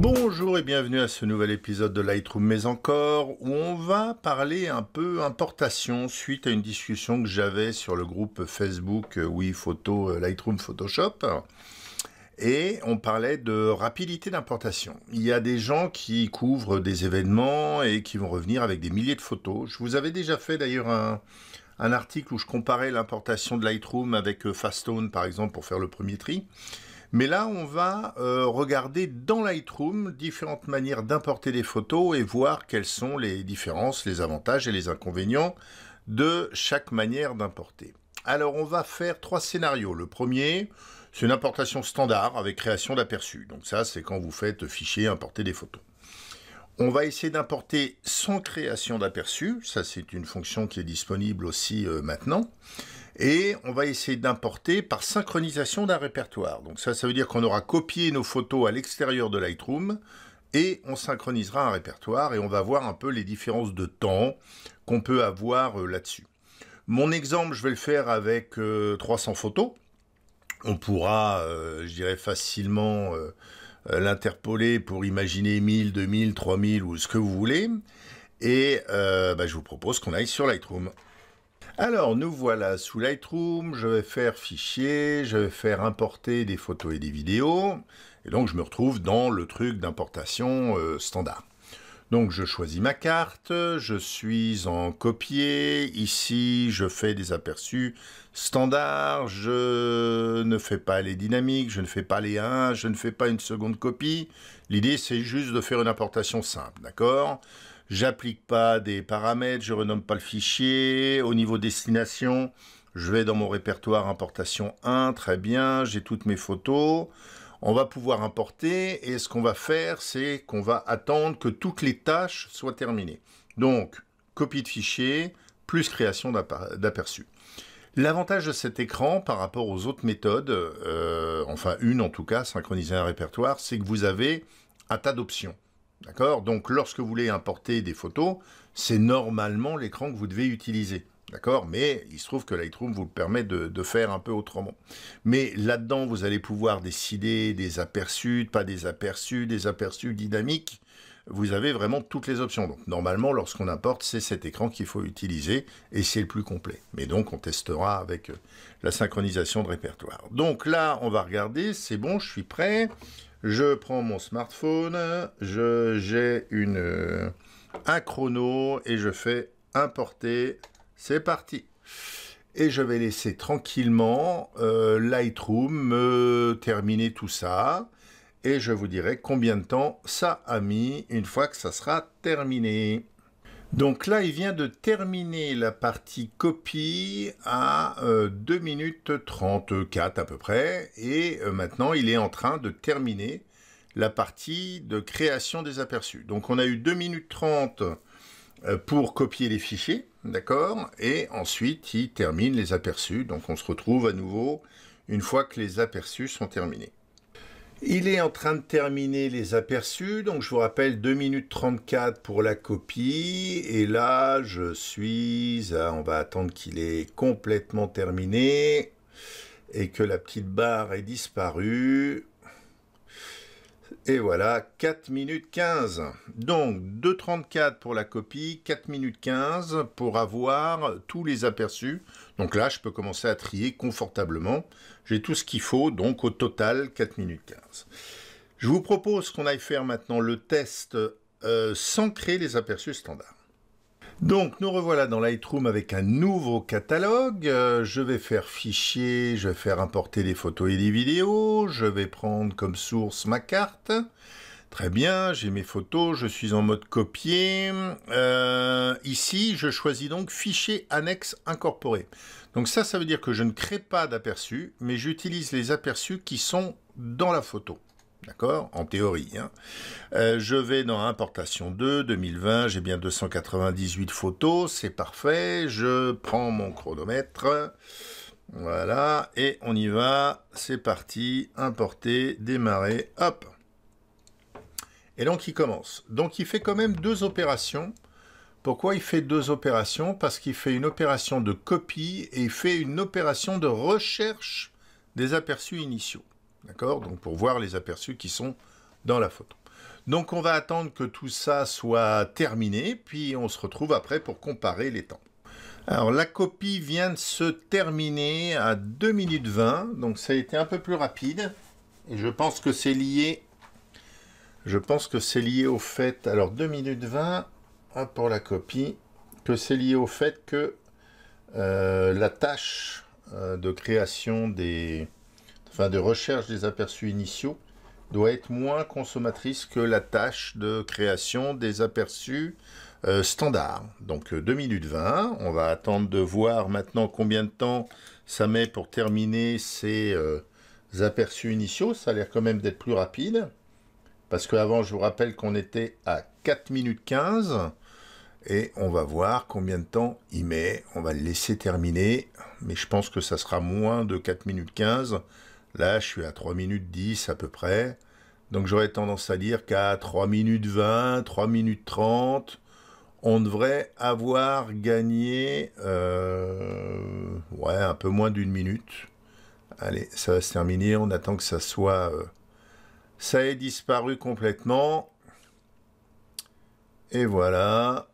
Bonjour et bienvenue à ce nouvel épisode de Lightroom mais encore où on va parler un peu importation suite à une discussion que j'avais sur le groupe Facebook euh, Oui Photo euh, Lightroom Photoshop et on parlait de rapidité d'importation. Il y a des gens qui couvrent des événements et qui vont revenir avec des milliers de photos. Je vous avais déjà fait d'ailleurs un, un article où je comparais l'importation de Lightroom avec euh, Fastone par exemple pour faire le premier tri. Mais là, on va euh, regarder dans Lightroom différentes manières d'importer des photos et voir quelles sont les différences, les avantages et les inconvénients de chaque manière d'importer. Alors, on va faire trois scénarios. Le premier, c'est une importation standard avec création d'aperçu. Donc ça, c'est quand vous faites fichier, importer des photos. On va essayer d'importer sans création d'aperçu. Ça, c'est une fonction qui est disponible aussi euh, maintenant et on va essayer d'importer par synchronisation d'un répertoire. Donc ça, ça veut dire qu'on aura copié nos photos à l'extérieur de Lightroom et on synchronisera un répertoire et on va voir un peu les différences de temps qu'on peut avoir euh, là-dessus. Mon exemple, je vais le faire avec 300 euh, photos. On pourra, euh, je dirais, facilement l'interpoler pour imaginer 1000, 2000, 3000 ou ce que vous voulez. Et bah, je vous propose qu'on aille sur Lightroom. Alors, nous voilà sous Lightroom, je vais faire fichier, je vais faire importer des photos et des vidéos, et donc je me retrouve dans le truc d'importation euh, standard. Donc je choisis ma carte, je suis en copier, ici je fais des aperçus standards, je ne fais pas les dynamiques, je ne fais pas les 1, je ne fais pas une seconde copie. L'idée c'est juste de faire une importation simple, d'accord j'applique pas des paramètres, je renomme pas le fichier, au niveau destination, je vais dans mon répertoire importation 1, très bien, j'ai toutes mes photos. On va pouvoir importer et ce qu'on va faire, c'est qu'on va attendre que toutes les tâches soient terminées. Donc, copie de fichier plus création d'aperçu. L'avantage de cet écran par rapport aux autres méthodes, euh, enfin une en tout cas, synchroniser un répertoire, c'est que vous avez un tas d'options. D'accord Donc lorsque vous voulez importer des photos, c'est normalement l'écran que vous devez utiliser. D'accord Mais il se trouve que Lightroom vous permet de faire un peu autrement. Mais là-dedans, vous allez pouvoir décider des aperçus, pas des aperçus, des aperçus dynamiques, vous avez vraiment toutes les options. Donc normalement, lorsqu'on importe, c'est cet écran qu'il faut utiliser et c'est le plus complet. Mais donc on testera avec euh, la synchronisation de répertoire. Donc là, on va regarder, c'est bon, je suis prêt. Je prends mon smartphone, j'ai une euh, un chrono et je fais importer. C'est parti. Et je vais laisser tranquillement euh, Lightroom terminer tout ça et je vous dirai combien de temps ça a mis une fois que ça sera terminé. Donc là, il vient de terminer la partie copie à 2 euh, minutes 34 à peu près. Et euh, maintenant, il est en train de terminer la partie de création des aperçus. Donc on a eu 2 minutes 30 euh, pour copier les fichiers, d'accord Et ensuite, il termine les aperçus. Donc on se retrouve à nouveau une fois que les aperçus sont terminés. Il est en train de terminer les aperçus, donc je vous rappelle 2 minutes 34 pour la copie, et là je suis, euh, on va attendre qu'il est complètement terminé, et que la petite barre ait disparu, et voilà, 4 minutes 15. Donc 2,34 pour la copie, 4 minutes 15 pour avoir tous les aperçus. Donc là, je peux commencer à trier confortablement. J'ai tout ce qu'il faut, donc au total 4 minutes 15. Je vous propose qu'on aille faire maintenant le test euh, sans créer les aperçus standards. Donc nous revoilà dans Lightroom avec un nouveau catalogue. Euh, je vais faire fichier, je vais faire importer les photos et des vidéos. Je vais prendre comme source ma carte. Très bien, j'ai mes photos, je suis en mode copier. Euh, ici, je choisis donc fichier annexe incorporé. Donc ça, ça veut dire que je ne crée pas d'aperçu, mais j'utilise les aperçus qui sont dans la photo. D'accord En théorie. Hein. Euh, je vais dans Importation 2, 2020, j'ai bien 298 photos, c'est parfait. Je prends mon chronomètre. Voilà, et on y va. C'est parti. Importer, démarrer, hop. Et donc il commence. Donc il fait quand même deux opérations. Pourquoi il fait deux opérations Parce qu'il fait une opération de copie et il fait une opération de recherche des aperçus initiaux. D'accord Donc pour voir les aperçus qui sont dans la photo. Donc on va attendre que tout ça soit terminé, puis on se retrouve après pour comparer les temps. Alors la copie vient de se terminer à 2 minutes 20, donc ça a été un peu plus rapide. Et je pense que c'est lié. Je pense que c'est lié au fait. Alors 2 minutes 20 pour la copie. Que c'est lié au fait que euh, la tâche euh, de création des, enfin de recherche des aperçus initiaux, doit être moins consommatrice que la tâche de création des aperçus euh, standards. Donc 2 euh, minutes 20, on va attendre de voir maintenant combien de temps ça met pour terminer ces euh, aperçus initiaux. Ça a l'air quand même d'être plus rapide, parce qu'avant je vous rappelle qu'on était à 4 minutes 15, et on va voir combien de temps il met. On va le laisser terminer, mais je pense que ça sera moins de 4 minutes 15, Là, je suis à 3 minutes 10 à peu près. Donc j'aurais tendance à dire qu'à 3 minutes 20, 3 minutes 30, on devrait avoir gagné euh, un peu moins d'une minute. Allez, ça va se terminer. On attend que ça soit... Euh, ça ait disparu complètement. Et voilà.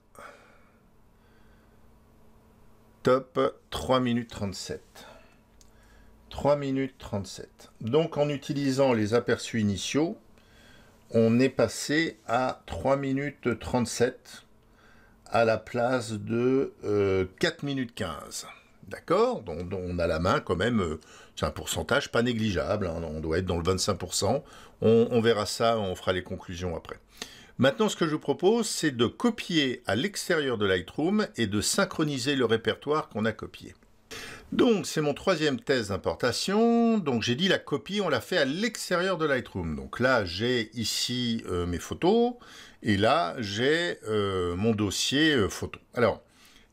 Top 3 minutes 37. 3 minutes 37. Donc en utilisant les aperçus initiaux, on est passé à 3 minutes 37 à la place de 4 euh, minutes 15. D'accord donc, On a la main quand même, euh, c'est un pourcentage pas négligeable, hein. on doit être dans le 25%. on verra ça, on fera les conclusions après. Maintenant, ce que je vous propose, c'est de copier à l'extérieur de Lightroom et de synchroniser le répertoire qu'on a copié. Donc, c'est mon troisième thèse d'importation. Donc, j'ai dit la copie, on l'a fait à l'extérieur de Lightroom. Donc là, j'ai ici euh, mes photos et là, j'ai euh, mon dossier euh, photo. Alors,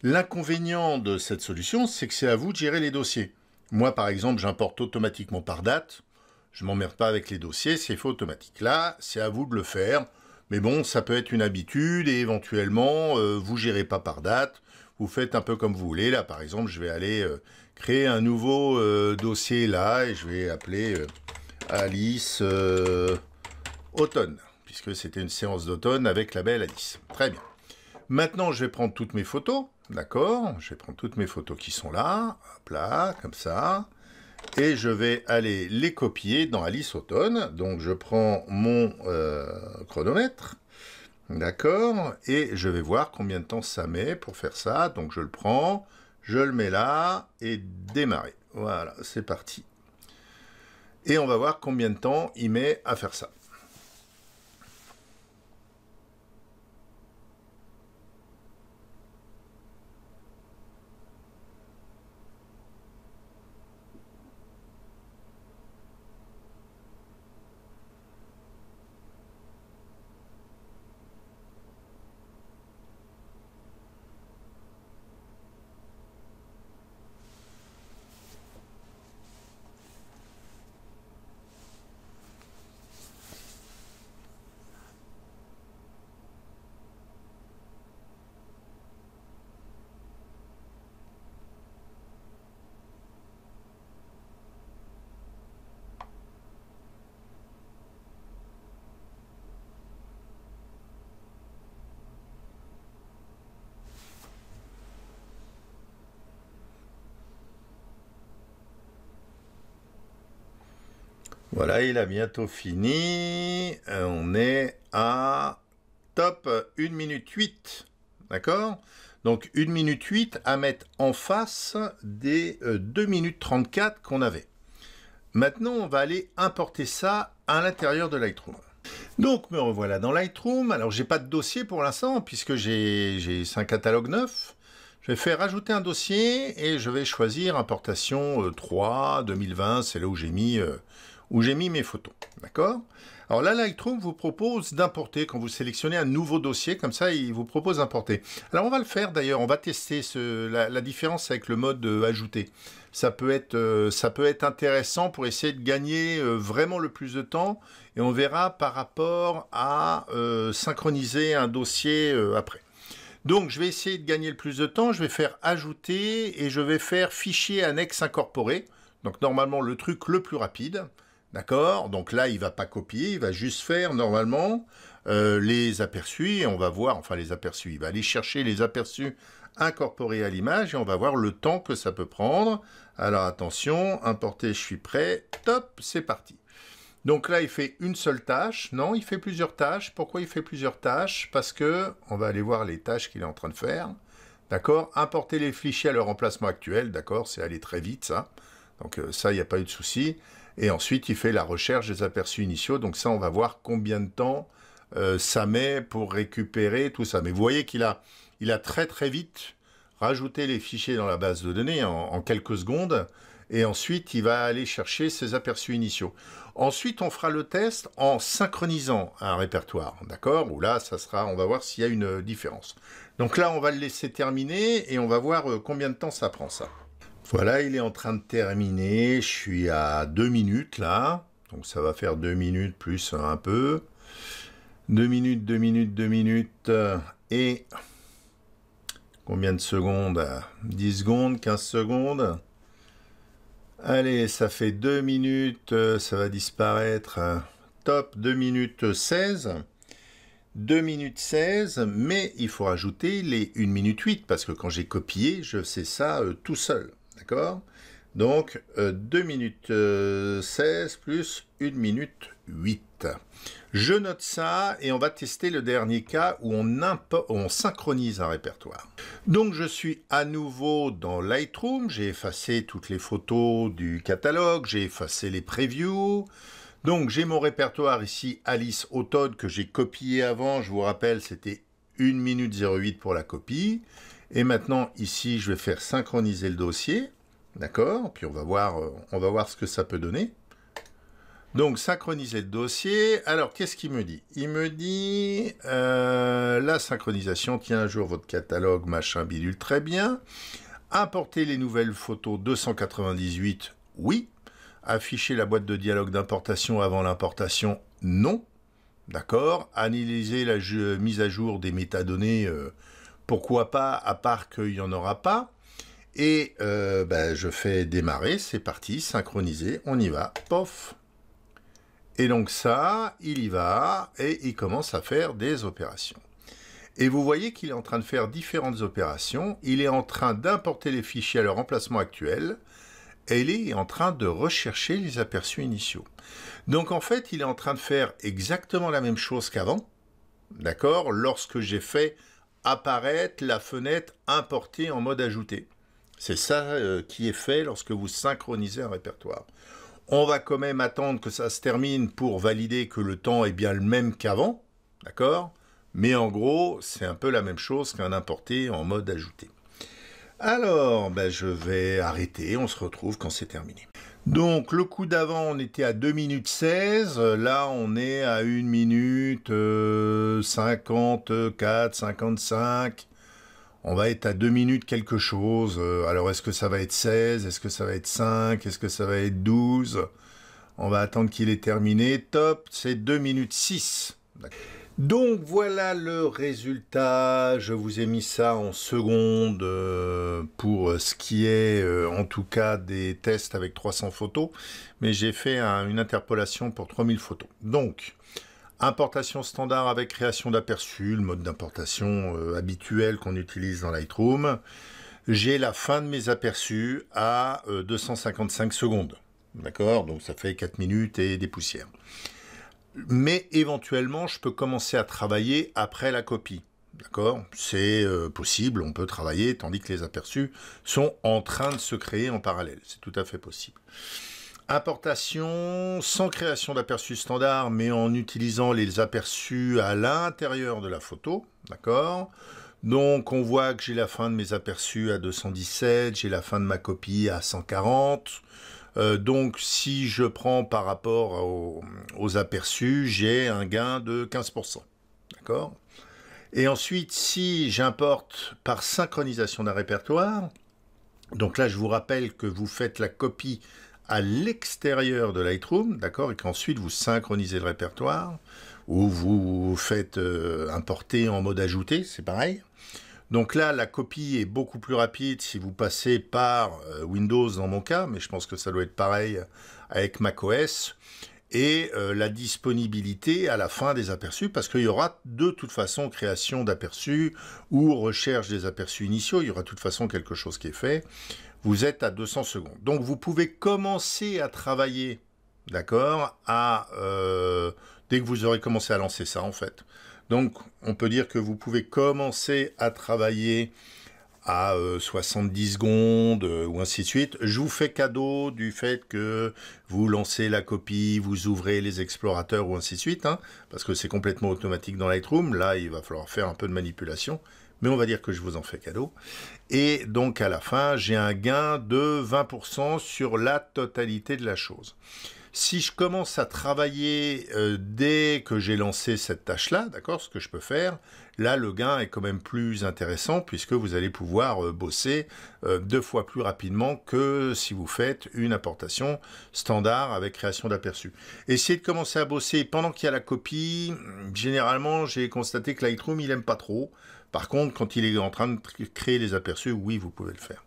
l'inconvénient de cette solution, c'est que c'est à vous de gérer les dossiers. Moi, par exemple, j'importe automatiquement par date. Je ne m'emmerde pas avec les dossiers, c'est fait automatique. Là, c'est à vous de le faire. Mais bon, ça peut être une habitude et éventuellement, vous ne gérez pas par date. Vous faites un peu comme vous voulez. Là, par exemple, je vais aller créer un nouveau euh, dossier là et je vais appeler euh, Alice euh, Automne, puisque c'était une séance d'automne avec la belle Alice. Très bien. Maintenant, je vais prendre toutes mes photos, d'accord Je vais prendre toutes mes photos qui sont là, hop là, comme ça, et je vais aller les copier dans Alice Automne. Donc, je prends mon chronomètre, d'accord Et je vais voir combien de temps ça met pour faire ça. Donc, je le prends, je le mets là et démarrer. Voilà, c'est parti. Et on va voir combien de temps il met à faire ça. Voilà, il a bientôt fini. Euh, on est à top 1 minute 8. D'accord Donc 1 minute 8 à mettre en face des 2 euh, minutes 34 qu'on avait. Maintenant, on va aller importer ça à l'intérieur de Lightroom. Donc, me revoilà dans Lightroom. Alors, j'ai pas de dossier pour l'instant puisque j'ai un catalogue neuf. Je vais faire ajouter un dossier et je vais choisir importation 3 euh, 2020. C'est là où j'ai mis, où j'ai mis mes photos. D'accord Alors là, Lightroom vous propose d'importer, quand vous sélectionnez un nouveau dossier, comme ça, il vous propose d'importer. Alors on va le faire d'ailleurs, on va tester la, différence avec le mode euh, ajouter. Ça peut, être, euh, ça peut être intéressant pour essayer de gagner euh, vraiment le plus de temps, et on verra par rapport à synchroniser un dossier après. Donc je vais essayer de gagner le plus de temps, je vais faire ajouter et je vais faire fichier annexe incorporé. Donc normalement le truc le plus rapide. D'accord Donc là, il va pas copier, il va juste faire normalement euh, les aperçus et on va voir, enfin les aperçus, il va aller chercher les aperçus incorporés à l'image et on va voir le temps que ça peut prendre. Alors attention, importer, je suis prêt, top, c'est parti. Donc là, il fait une seule tâche. Non, il fait plusieurs tâches. Pourquoi il fait plusieurs tâches Parce que, on va aller voir les tâches qu'il est en train de faire. D'accord Importer les fichiers à leur emplacement actuel. D'accord, c'est aller très vite, ça. Donc euh, ça, il n'y a pas eu de souci. Et ensuite, il fait la recherche des aperçus initiaux. Donc ça, on va voir combien de temps euh, ça met pour récupérer tout ça. Mais vous voyez qu'il a, il a très très vite rajouté les fichiers dans la base de données en, quelques secondes. Et ensuite, il va aller chercher ses aperçus initiaux. Ensuite, on fera le test en synchronisant un répertoire, d'accord Ou là, ça sera, on va voir s'il y a une différence. Donc là, on va le laisser terminer et on va voir euh, combien de temps ça prend ça. Voilà, il est en train de terminer. Je suis à 2 minutes là. Donc ça va faire 2 minutes plus un peu. 2 minutes, 2 minutes, 2 minutes. Euh, et combien de secondes 10 secondes, 15 secondes. Allez, ça fait 2 minutes. Euh, ça va disparaître. Top, 2 minutes 16. 2 minutes 16, mais il faut rajouter les 1 minute 8 parce que quand j'ai copié, je sais ça euh, tout seul. Donc, 2 euh, minutes 16 euh, plus 1 minute 8. Je note ça et on va tester le dernier cas où on, synchronise un répertoire. Donc je suis à nouveau dans Lightroom, j'ai effacé toutes les photos du catalogue, j'ai effacé les previews. Donc j'ai mon répertoire ici Alice Automne que j'ai copié avant, je vous rappelle c'était 1 minute 08 pour la copie. Et maintenant, ici, je vais faire synchroniser le dossier. D'accord Puis on va, voir, euh, on va voir ce que ça peut donner. Donc, synchroniser le dossier. Alors, qu'est-ce qu'il me dit Il me dit euh, la synchronisation tient à jour votre catalogue, machin, bidule, très bien. Importer les nouvelles photos 298, oui. Afficher la boîte de dialogue d'importation avant l'importation, non. D'accord Analyser la mise à jour des métadonnées, euh, pourquoi pas, à part qu'il n'y en aura pas. Et euh, bah, je fais démarrer, c'est parti, Synchroniser. on y va, pof. Et donc ça, il y va, et il commence à faire des opérations. Et vous voyez qu'il est en train de faire différentes opérations, il est en train d'importer les fichiers à leur emplacement actuel, et il est en train de rechercher les aperçus initiaux. Donc en fait, il est en train de faire exactement la même chose qu'avant, d'accord, lorsque j'ai fait apparaître la fenêtre importée en mode ajouté. C'est ça euh, qui est fait lorsque vous synchronisez un répertoire. On va quand même attendre que ça se termine pour valider que le temps est bien le même qu'avant, d'accord Mais en gros, c'est un peu la même chose qu'un importé en mode ajouté. Alors, ben, je vais arrêter, on se retrouve quand c'est terminé. Donc le coup d'avant, on était à 2 minutes 16, là on est à 1 minute 54, euh, 55. On va être à 2 minutes quelque chose. Euh, alors est-ce que ça va être 16 Est-ce que ça va être 5 Est-ce que ça va être 12 On va attendre qu'il ait terminé. Top, c'est 2 minutes 6. D'accord. Donc voilà le résultat, je vous ai mis ça en seconde euh, pour euh, ce qui est euh, en tout cas des tests avec 300 photos, mais j'ai fait une interpolation pour 3000 photos. Donc, importation standard avec création d'aperçu, le mode d'importation habituel qu'on utilise dans Lightroom. J'ai la fin de mes aperçus à 255 secondes, d'accord Donc ça fait 4 minutes et des poussières mais éventuellement, je peux commencer à travailler après la copie. D'accord C'est euh, possible, on peut travailler tandis que les aperçus sont en train de se créer en parallèle. C'est tout à fait possible. Importation sans création d'aperçus standard, mais en utilisant les aperçus à l'intérieur de la photo. D'accord donc on voit que j'ai la fin de mes aperçus à 217, j'ai la fin de ma copie à 140, euh, donc si je prends par rapport aux, aperçus, j'ai un gain de 15%. Et ensuite, si j'importe par synchronisation d'un répertoire, donc là je vous rappelle que vous faites la copie à l'extérieur de Lightroom, d'accord, et qu'ensuite vous synchronisez le répertoire, ou vous faites euh, importer en mode ajouté, c'est pareil. Donc là, la copie est beaucoup plus rapide si vous passez par euh, Windows dans mon cas, mais je pense que ça doit être pareil avec macOS. Et euh, la disponibilité à la fin des aperçus, parce qu'il y aura de toute façon création d'aperçus ou recherche des aperçus initiaux, il y aura de toute façon quelque chose qui est fait. Vous êtes à 200 secondes. Donc vous pouvez commencer à travailler, d'accord, euh, dès que vous aurez commencé à lancer ça en fait. Donc on peut dire que vous pouvez commencer à travailler à 70 euh, secondes euh, ou ainsi de suite. Je vous fais cadeau du fait que vous lancez la copie, vous ouvrez les explorateurs ou ainsi de suite, hein, parce que c'est complètement automatique dans Lightroom. Là, il va falloir faire un peu de manipulation, mais on va dire que je vous en fais cadeau. Et donc à la fin, j'ai un gain de 20% sur la totalité de la chose. Si je commence à travailler euh, dès que j'ai lancé cette tâche-là, d'accord, ce que je peux faire, là le gain est quand même plus intéressant puisque vous allez pouvoir euh, bosser euh, deux fois plus rapidement que si vous faites une apportation standard avec création d'aperçu. Essayez de commencer à bosser pendant qu'il y a la copie. Généralement, j'ai constaté que Lightroom, il n'aime pas trop. Par contre, quand il est en train de créer les aperçus, oui, vous pouvez le faire.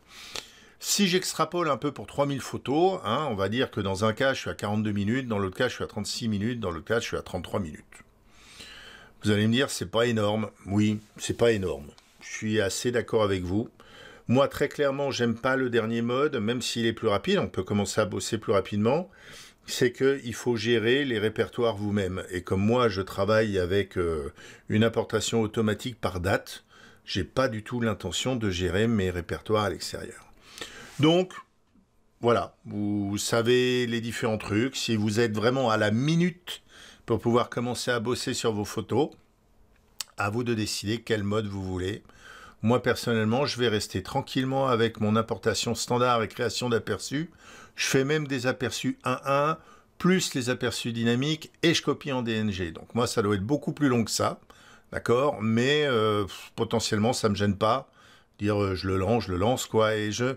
Si j'extrapole un peu pour 3000 photos, hein, on va dire que dans un cas, je suis à 42 minutes, dans l'autre cas, je suis à 36 minutes, dans l'autre cas, je suis à 33 minutes. Vous allez me dire, c'est pas énorme. Oui, c'est pas énorme. Je suis assez d'accord avec vous. Moi, très clairement, j'aime pas le dernier mode, même s'il est plus rapide, on peut commencer à bosser plus rapidement. C'est qu'il faut gérer les répertoires vous-même. Et comme moi, je travaille avec euh, une importation automatique par date, j'ai pas du tout l'intention de gérer mes répertoires à l'extérieur. Donc, voilà, vous savez les différents trucs. Si vous êtes vraiment à la minute pour pouvoir commencer à bosser sur vos photos, à vous de décider quel mode vous voulez. Moi personnellement, je vais rester tranquillement avec mon importation standard et création d'aperçus. Je fais même des aperçus 1-1, plus les aperçus dynamiques, et je copie en DNG. Donc moi, ça doit être beaucoup plus long que ça, d'accord Mais euh, potentiellement, ça ne me gêne pas dire euh, je le lance, je le lance quoi et je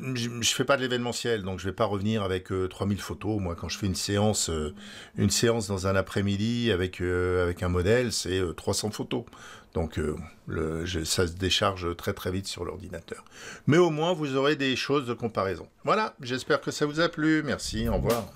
ne fais pas de l'événementiel donc je vais pas revenir avec 3000 euh, photos moi quand je fais une séance euh, une séance dans un après-midi avec avec un modèle c'est 300 photos donc le, ça se décharge très très vite sur l'ordinateur mais au moins vous aurez des choses de comparaison voilà j'espère que ça vous a plu merci au revoir